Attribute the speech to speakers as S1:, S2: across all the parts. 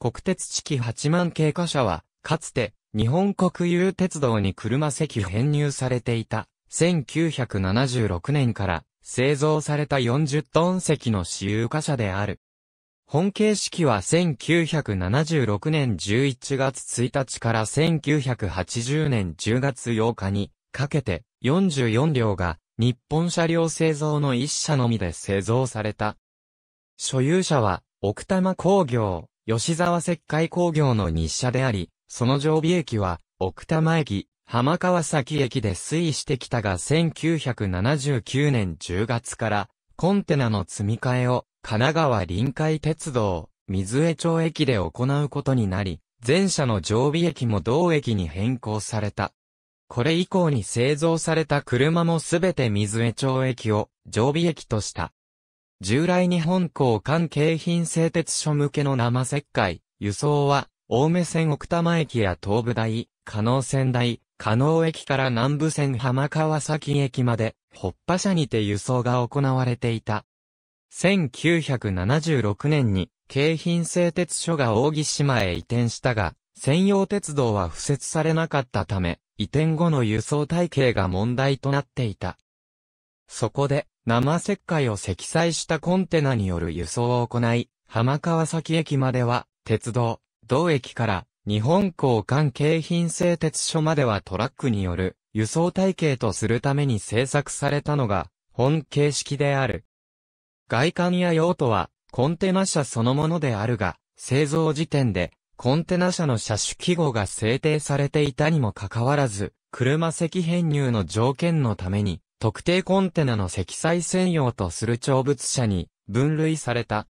S1: 国鉄式8万系貨車は、かつて、日本国有鉄道に車席編入されていた、1976年から製造された40トン席の私有貨車である。本形式は1976年11月1日から1980年10月8日にかけて44両が日本車両製造の1社のみで製造された。所有者は奥多摩工業、吉沢石灰工業の日社であり、その常備駅は、奥多摩駅、浜川崎駅で推移してきたが1979年10月から、コンテナの積み替えを、神奈川臨海鉄道、水江町駅で行うことになり、前者の常備駅も同駅に変更された。これ以降に製造された車もすべて水江町駅を常備駅とした。従来日本港関京浜製鉄所向けの生石灰、輸送は、青梅線奥多摩駅や東武台、加納線台、加納駅から南部線浜川崎駅まで、北波車にて輸送が行われていた。1976年に、京浜製鉄所が扇島へ移転したが、専用鉄道は付設されなかったため、移転後の輸送体系が問題となっていた。そこで、生石灰を積載したコンテナによる輸送を行い、浜川崎駅までは、鉄道、同駅から、日本港関京品製鉄所まではトラックによる輸送体系とするために制作されたのが、本形式である。外観や用途は、コンテナ車そのものであるが、製造時点で、コンテナ車の車種記号が制定されていたにもかかわらず、車席編入の条件のために、特定コンテナの積載専用とする長物車に分類された。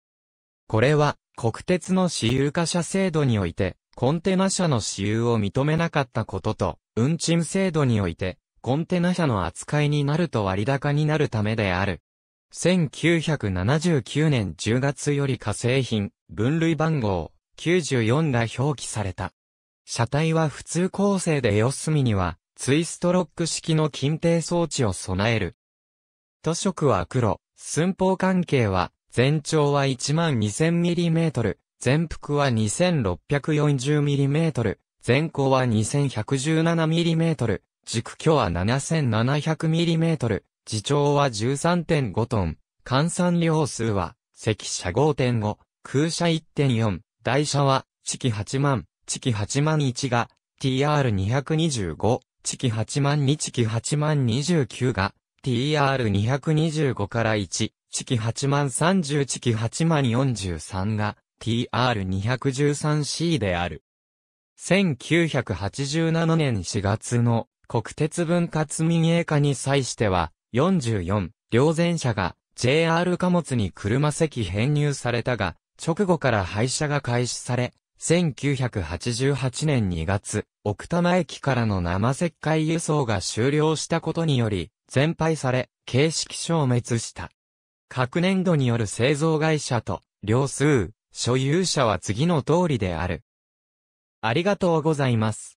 S1: これは国鉄の私有化車制度において、コンテナ車の私有を認めなかったことと、運賃制度において、コンテナ車の扱いになると割高になるためである。1979年10月より化成品、分類番号、94が表記された。車体は普通構成で四隅には、ツイストロック式の近定装置を備える。図色は黒、寸法関係は、全長は 12000mm、全幅は 2640mm、全高は 2117mm、軸距は 7700mm、自長は13.5トン、換算量数は、赤車5.5、空車1.4、台車は、地機8万、地機8万1が、TR225、チキ8万2チキ8万29が、TR225 から1、チキ8万30チキ8万43が、TR213C である。1987年4月の国鉄分割民営化に際しては、44、両前車が JR 貨物に車席編入されたが、直後から廃車が開始され、1988年2月、奥多摩駅からの生石灰輸送が終了したことにより、全廃され、形式消滅した。各年度による製造会社と、両数、所有者は次の通りである。ありがとうございます。